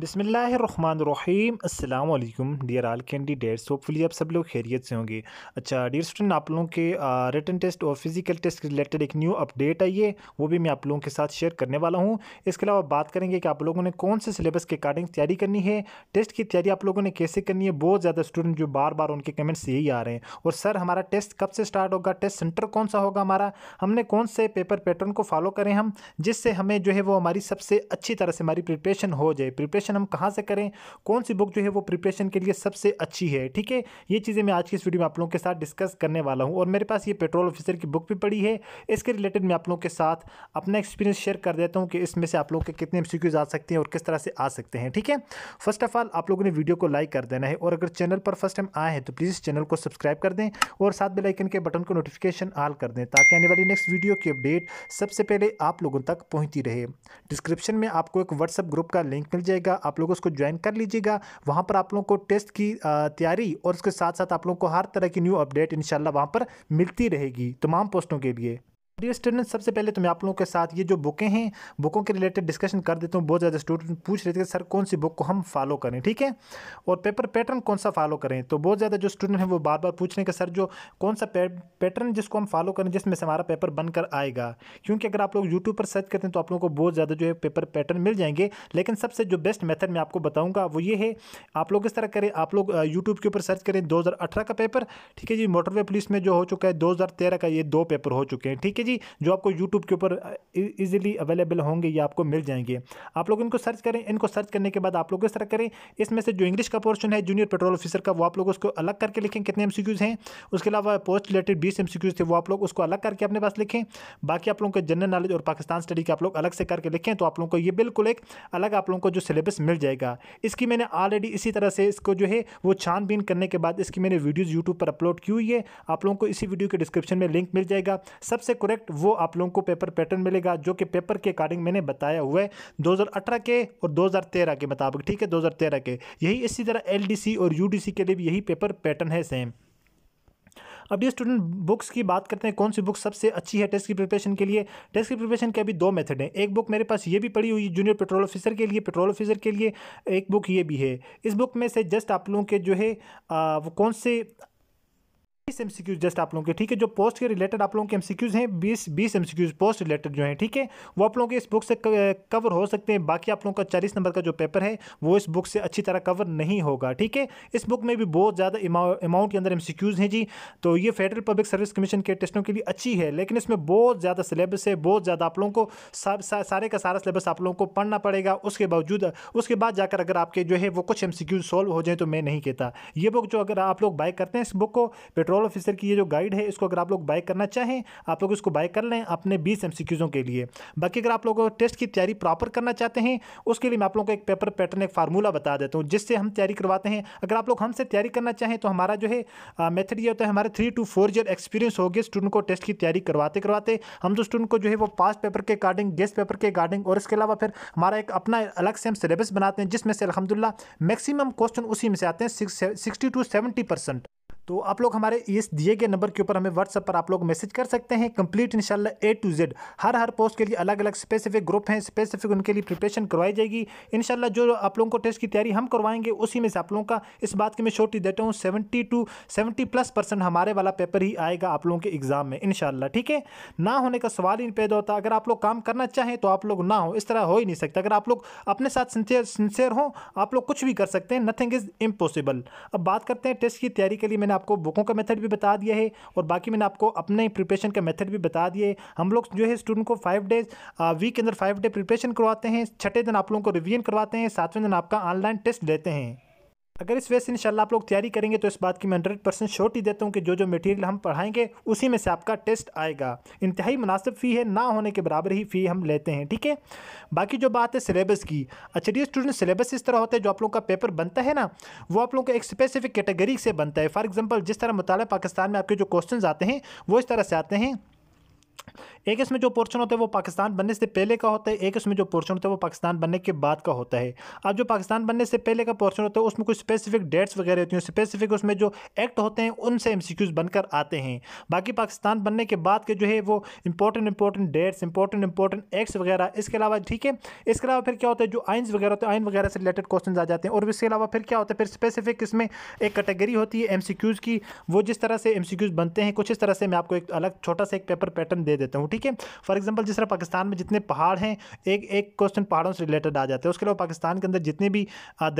बिसमीम अल्लाम डियर आल candidates hopefully आप सब लोग खैरियत से होंगे अच्छा डियर स्टूडेंट आप लोगों के रिटर्न टेस्ट और फिजिकल टेस्ट के रिलेटेड एक न्यू अपडेट आई है वो भी मैं आप लोगों के साथ शेयर करने वाला हूँ इसके अलावा बात करेंगे कि आप लोगों ने कौन से सिलेबस के अकॉर्डिंग तैयारी करनी है टेस्ट की तैयारी आप लोगों ने कैसे करनी है बहुत ज़्यादा स्टूडेंट जो बार बार उनके कमेंट्स यही आ रहे हैं और सर हमारा टेस्ट कब से स्टार्ट होगा टेस्ट सेंटर कौन सा होगा हमारा हमने कौन से पेपर पैटर्न को फॉलो करें हम जिससे हमें जो है वो हमारी सबसे अच्छी तरह से हमारी प्रिपरेशन हो जाए प्रिपरेशन प्रिपरेशन हम कहाँ से करें कौन सी बुक जो है वो प्रिपरेशन के लिए सबसे अच्छी है ठीक है ये चीज़ें मैं आज की इस वीडियो में आप लोगों के साथ डिस्कस करने वाला हूँ और मेरे पास ये पेट्रोल ऑफिसर की बुक भी पड़ी है इसके रिलेटेड मैं आप लोगों के साथ अपना एक्सपीरियंस शेयर कर देता हूँ कि इसमें से आप लोगों के कितने एम आ सकते हैं और किस तरह से आ सकते हैं ठीक है फर्स्ट ऑफ ऑल आप लोगों ने वीडियो को लाइक कर देना है और अगर चैनल पर फर्स्ट टाइम आए हैं तो प्लीज़ चैनल को सब्सक्राइब कर दें और साथ बेलाइकन के बटन को नोटिफिकेशन ऑल कर दें ताकि आने वाली नेक्स्ट वीडियो की अपडेट सबसे पहले आप लोगों तक पहुंचती रहे डिस्क्रिप्शन में आपको एक व्हाट्सअप ग्रुप का लिंक मिल जाएगा होगा आप लोग उसको ज्वाइन कर लीजिएगा वहाँ पर आप लोग को टेस्ट की तैयारी और उसके साथ साथ आप लोग को हर तरह की न्यू अपडेट इन वहाँ पर मिलती रहेगी तमाम पोस्टों के लिए डियर स्टूडेंट्स सबसे पहले तो मैं आप लोगों के साथ ये जो बुकें हैं बुकों के रिलेटेड डिस्कशन कर देता हूँ बहुत ज़्यादा स्टूडेंट पूछ रहे थे सर कौन सी बुक को हम फॉलो करें ठीक है और पेपर पैटर्न कौन सा फॉलो करें तो बहुत ज़्यादा जो स्टूडेंट हैं वो बार बार पूछ रहे हैं कि सर जो कौन सा पैटर्न जिसको हम फॉलो करें जिसमें से हमारा पेपर बनकर आएगा क्योंकि अगर आप लोग यूट्यूब पर सर्च करते हैं तो आप लोगों को बहुत ज़्यादा जो है पेपर पैटर्न मिल जाएंगे लेकिन सबसे जो बेस्ट मेथड मैं आपको बताऊँगा वो ये है आप लोग इस तरह करें आप लोग यूट्यूब के ऊपर सर्च करें दो का पेपर ठीक है जी मोटरवे पुलिस में जो हो चुका है दो का ये दो पेपर हो चुके हैं ठीक है जी जो आपको यूट्यूब के ऊपर ईजिली अवेलेबल होंगे ये आपको मिल जाएंगे आप लोग इनको सर्च करें इनको सर्च करने के बाद आप लोग इस तरह करें इसमें से जो इंग्लिश का पोर्शन है जूनियर पेट्रोल ऑफिसर का वो आप लोग उसको अलग करके लिखें कितने एम हैं उसके अलावा पोस्ट रिलेटेड बीस एम थे वो आप लोग उसको अलग करके अपने पास लिखें बाकी आप लोगों को जनरल नॉलेज और पाकिस्तान स्टडी के आप लोग अलग से करके लिखें तो आप लोगों को ये बिल्कुल एक अलग आप लोगों को जो सिलेबस मिल जाएगा इसकी मैंने ऑलरेडी इसी तरह से इसको जो है वो छानबीन करने के बाद इसकी मैंने वीडियोज़ यूट्यूब पर अपलोड की हुई है आप लोगों को इसी वीडियो के डिस्क्रिप्शन में लिंक मिल जाएगा सबसे करेक्ट सब्जेक्ट वो आप लोगों को पेपर पैटर्न मिलेगा जो कि पेपर के अकॉर्डिंग मैंने बताया हुआ है दो के और दो के मुताबिक ठीक है दो के यही इसी तरह एल और यू के लिए भी यही पेपर पैटर्न है सेम अब ये स्टूडेंट बुक्स की बात करते हैं कौन सी बुक सबसे अच्छी है टेस्ट की प्रिपरेशन के लिए टेस्ट की प्रिपरेशन के अभी दो मेथड हैं एक बुक मेरे पास ये भी पड़ी हुई जूनियर पेट्रोल ऑफिसर के लिए पेट्रोल ऑफिसर के लिए एक बुक ये भी है इस बुक में से जस्ट आप लोगों के जो है आ, वो कौन से बीस एमसीक्यूज जस्ट आप लोगों के ठीक है जो पोस्ट के रिलेटेड आप लोगों के एमसीक्यूज हैं बीस बीस एमसीक्यूज पोस्ट रिलेटेड जो हैं ठीक है वो आप लोगों के इस बुक से कवर हो सकते हैं बाकी आप लोगों का चालीस नंबर का जो पेपर है वो इस बुक से अच्छी तरह कवर नहीं होगा ठीक है इस बुक में भी बहुत ज़्यादा अमाउंट के अंदर एमसीक्यूज हैं जी तो ये फेडरल पब्लिक सर्विस कमीशन के टेस्टों के लिए अच्छी है लेकिन इसमें बहुत ज़्यादा सिलेबस है बहुत ज़्यादा आप लोगों को सारे का सारा सिलेबस आप लोगों को पढ़ना पड़ेगा उसके बावजूद उसके बाद जाकर अगर आपके जो है वो कुछ एम सॉल्व हो जाए तो मैं नहीं कहता ये बुक जो अगर आप लोग बाय करते हैं इस बुक को पेट्रोल पेट्रोल ऑफिसर की ये जो गाइड है इसको अगर आप लोग बाय करना चाहें आप लोग इसको बाय कर लें अपने बीस एम के लिए बाकी अगर आप लोग टेस्ट की तैयारी प्रॉपर करना चाहते हैं उसके लिए मैं आप लोगों को एक पेपर पैटर्न एक फार्मूला बता देता हूँ जिससे हम तैयारी करवाते हैं अगर आप लोग हमसे तैयारी करना चाहें तो हमारा जो है मेथड ये होता है हमारे three to four year experience हो गया स्टूडेंट को टेस्ट की तैयारी करवाते करवाते हम तो स्टूडेंट को जो है वो पास पेपर के अकॉर्डिंग गेस्ट पेपर के अकॉर्डिंग और इसके अलावा फिर हमारा एक अपना अलग से हम सिलेबस बनाते हैं जिसमें से अलहमदिल्ला मैक्सिमम क्वेश्चन उसी में से आते हैं सिक्सटी टू सेवेंटी परसेंट तो आप लोग हमारे इस दिए गए नंबर के ऊपर हमें व्हाट्सअप पर आप लोग मैसेज कर सकते हैं कंप्लीट इंशाल्लाह ए टू जेड हर हर पोस्ट के लिए अलग अलग स्पेसिफिक ग्रुप हैं स्पेसिफिक उनके लिए प्रिपरेशन करवाई जाएगी इंशाल्लाह जो आप लोगों को टेस्ट की तैयारी हम करवाएंगे उसी में से आप लोगों का इस बात की मैं छोटी देता हूँ seventy to seventy plus percent हमारे वाला पेपर ही आएगा आप लोगों के एग्ज़ाम में इन ठीक है ना होने का सवाल ही पैदा होता अगर आप लोग काम करना चाहें तो आप लोग ना हो इस तरह हो ही नहीं सकता अगर आप लोग अपने साथ सिंसियर सिंसियर हों आप लोग कुछ भी कर सकते हैं नथिंग इज़ इम्पॉसिबल अब बात करते हैं टेस्ट की तैयारी के लिए मैंने आपको बुकों का मेथड भी बता दिया है और बाकी मैंने आपको अपने प्रिपरेशन का मेथड भी बता दिया है हम लोग जो है स्टूडेंट को फाइव डेज वीक के अंदर फाइव डे प्रिपरेशन करवाते हैं छठे दिन आप लोगों को रिवीजन करवाते हैं सातवें दिन आपका ऑनलाइन टेस्ट लेते हैं अगर इस वजह से इंशाल्लाह आप लोग तैयारी करेंगे तो इस बात की मैं हंड्रेड परसेंट शोटी देता हूँ कि जो जो मटेरियल हम पढ़ाएंगे उसी में से आपका टेस्ट आएगा इंतहाई मुनासिब फ़ी है ना होने के बराबर ही फ़ी हम लेते हैं ठीक है बाकी जो बात है सिलेबस की अच्छा डी स्टूडेंट सिलेबस इस तरह होता है जो आप लोग का पेपर बनता है ना वो आप लोग का एक स्पेसिफिक कैटेगरी से बनता है फॉर एग्जाम्पल जिस तरह मुताल पाकिस्तान में आपके जो क्वेश्चन आते हैं वो इस तरह से आते हैं एक इसमें जो पोर्शन होता है वो पाकिस्तान बनने से पहले का होता है एक इसमें जो पोर्शन होता है वो पाकिस्तान बनने के बाद का होता है अब जो पाकिस्तान बनने से पहले का पोर्शन होता है उसमें कुछ स्पेसिफिक डेट्स वगैरह होती हैं स्पेसिफिक उसमें जो एक्ट होते हैं उनसे एम बनकर आते हैं बाकी पाकिस्तान बनने के बाद के जो है वो important important dates important important acts वगैरह इसके अलावा ठीक है इसके अलावा फिर क्या होता है जो आइन्स वगैरह होते हैं आइन वगैरह से रिलेटेड क्वेश्चन आ जाते हैं और इसके अलावा फिर क्या होता है फिर स्पेसिफिक इसमें एक कैटेगरी होती है एम की वो जिस तरह से एम बनते हैं कुछ इस तरह से मैं आपको एक अलग छोटा सा एक पेपर पैटर्न दे देता हूँ ठीक है फॉर एग्जाम्पल जिस तरह पाकिस्तान में जितने पहाड़ हैं एक एक क्वेश्चन पहाड़ों से रिलेटेड आ जाता है उसके अलावा पाकिस्तान के अंदर जितने भी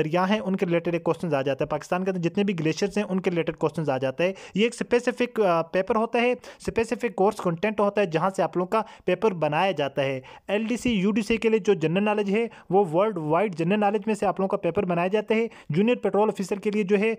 दरिया हैं उनके रिलेटेड एक क्वेश्चन आ जाता है पाकिस्तान के अंदर जितने भी ग्लेशियर्स हैं उनके रिलेटेड क्वेश्चन आ जाता है ये एक स्पेसिफिक पेपर होता है स्पेसिफिक कोर्स कंटेंट होता है जहाँ से आप लोगों का पेपर बनाया जाता है एल डी के लिए जो जनरल नॉलेज है वो वर्ल्ड वाइड जनरल नॉलेज में से आप लोगों का पेपर बनाया जाता है जूनियर पेट्रोल ऑफिसर के लिए जो है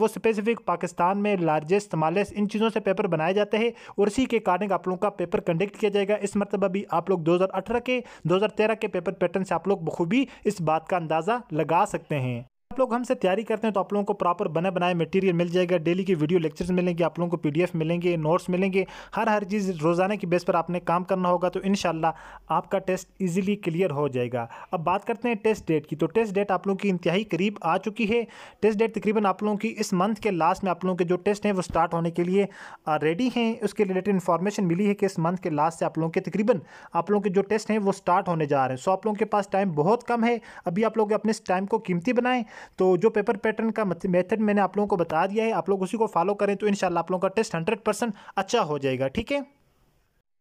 वो स्पेसिफिक पाकिस्तान में लार्जेस्ट स्मॉलेस्ट इन चीज़ों से पेपर बनाया जाता है और इसी के कारण आप लोगों का पेपर पेपर कंडक्ट किया जाएगा इस मरतबा भी आप लोग 2018 के 2013 के पेपर पैटर्न से आप लोग बखूबी इस बात का अंदाज़ा लगा सकते हैं आप लोग हमसे तैयारी करते हैं तो आप लोगों को प्रॉपर बने बनाए मटेरियल मिल जाएगा डेली की वीडियो लेक्चर्स मिलेंगे आप लोगों को पीडीएफ मिलेंगे नोट्स मिलेंगे हर हर चीज़ रोज़ाना की बेस पर आपने काम करना होगा तो इन आपका टेस्ट ईजिली क्लियर हो जाएगा अब बात करते हैं टेस्ट डेट की तो टेस्ट डेट आप लोगों की इंतहाई करीब आ चुकी है टेस्ट डेट तकरीबन आप लोगों की इस मंथ के लास्ट में आप लोगों के जो टेस्ट हैं वो स्टार्ट होने के लिए रेडी हैं उसके रिलेटेड इन्फॉर्मेशन मिली है कि इस मंथ के लास्ट से आप लोगों के तकरीबन आप लोगों के जो टेस्ट हैं वो स्टार्ट होने जा रहे हैं सो आप लोगों के पास टाइम बहुत कम है अभी आप लोग अपने इस टाइम को कीमती बनाएं तो जो पेपर पैटर्न का मेथड मैंने आप लोगों को बता दिया है आप लोग उसी को फॉलो करें तो इन आप लोगों का टेस्ट हंड्रेड अच्छा हो जाएगा ठीक है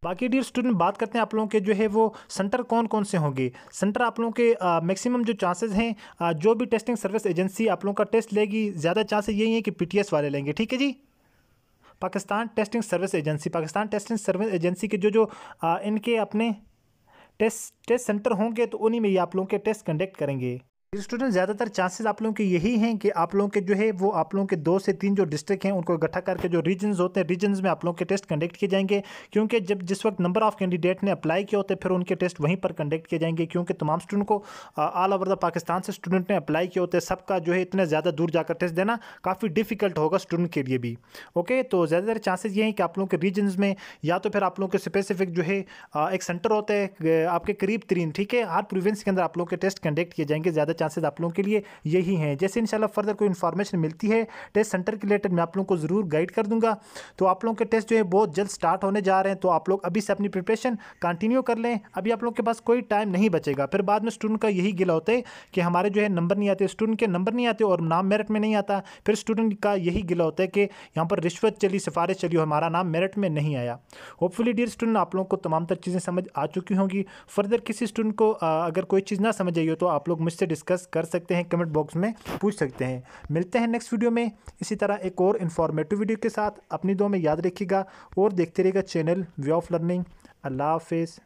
बाकी डियर स्टूडेंट बात करते हैं आप लोगों के जो है वो सेंटर कौन कौन से होंगे सेंटर आप लोगों के मैक्सिमम जो चांसेस हैं आ, जो भी टेस्टिंग सर्विस एजेंसी आप लोगों का टेस्ट लेगी ज़्यादा चांसेस यही है कि पीटीएस वाले लेंगे ठीक है जी Pakistan testing service agency Pakistan testing service agency के जो जो आ, इनके अपने टेस्ट टेस्ट सेंटर होंगे तो उन्हीं में ये आप लोगों के टेस्ट कंडक्ट करेंगे स्टूडेंट ज़्यादातर चांसेस आप लोगों के यही हैं कि आप लोगों के जो है वो आप लोगों के दो से तीन जो डिस्ट्रिक्ट हैं उनको इकट्ठा करके जो रीजन होते हैं रीजन में आप लोगों के टेस्ट कंडक्ट किए जाएंगे क्योंकि जब जिस वक्त नंबर ऑफ कैंडिडेट ने अप्लाई किया होते हैं फिर उनके टेस्ट वहीं पर कंडक्ट किए जाएंगे क्योंकि तमाम स्टूडेंट को ऑल ओवर द पाकिस्तान से स्टूडेंट ने अप्लाई किए होते हैं सबका जो है इतने ज़्यादा दूर जाकर टेस्ट देना काफ़ी डिफिकल्ट होगा स्टूडेंट के लिए भी ओके तो ज़्यादातर चांसेज ये हैं कि आप लोगों के रीजन में या तो फिर आप लोगों के स्पेसिफिक जो है एक सेंटर होते हैं आपके करीब तरीन ठीक है हर प्रोविंस के अंदर आप लोगों के टेस्ट कंडक्ट किए जाएंगे ज़्यादा चांसेस आप लोगों के लिए यही हैं जैसे इन फर्दर कोई इन्फॉर्मेशन मिलती है टेस्ट सेंटर के रिलेटेड मैं आप लोगों को ज़रूर गाइड कर दूंगा तो आप लोगों के टेस्ट जो है बहुत जल्द स्टार्ट होने जा रहे हैं तो आप लोग अभी से अपनी प्रिपरेशन कंटिन्यू कर लें अभी आप लोगों के पास कोई टाइम नहीं बचेगा फिर बाद में स्टूडेंट का यही गिला होता है कि हमारे जो है नंबर नहीं आते स्टूडेंट के नंबर नहीं आते और नाम मेरिट में नहीं आता फिर स्टूडेंट का यही गिला होता है कि यहाँ पर रिश्वत चली सिफारिश चली हमारा नाम मेरिट में नहीं आया होपफुली डियर स्टूडेंट आप लोगों को तमाम तर चीज़ें समझ आ चुकी होंगी फर्दर किसी स्टूडेंट को अगर कोई चीज़ ना समझ आई हो तो आप लोग मुझसे डिस्कस डिस्कस कर सकते हैं कमेंट बॉक्स में पूछ सकते हैं मिलते हैं नेक्स्ट वीडियो में इसी तरह एक और इन्फॉर्मेटिव वीडियो के साथ अपनी दो में याद रखिएगा और देखते रहिएगा चैनल वे ऑफ लर्निंग अल्लाह हाफिज़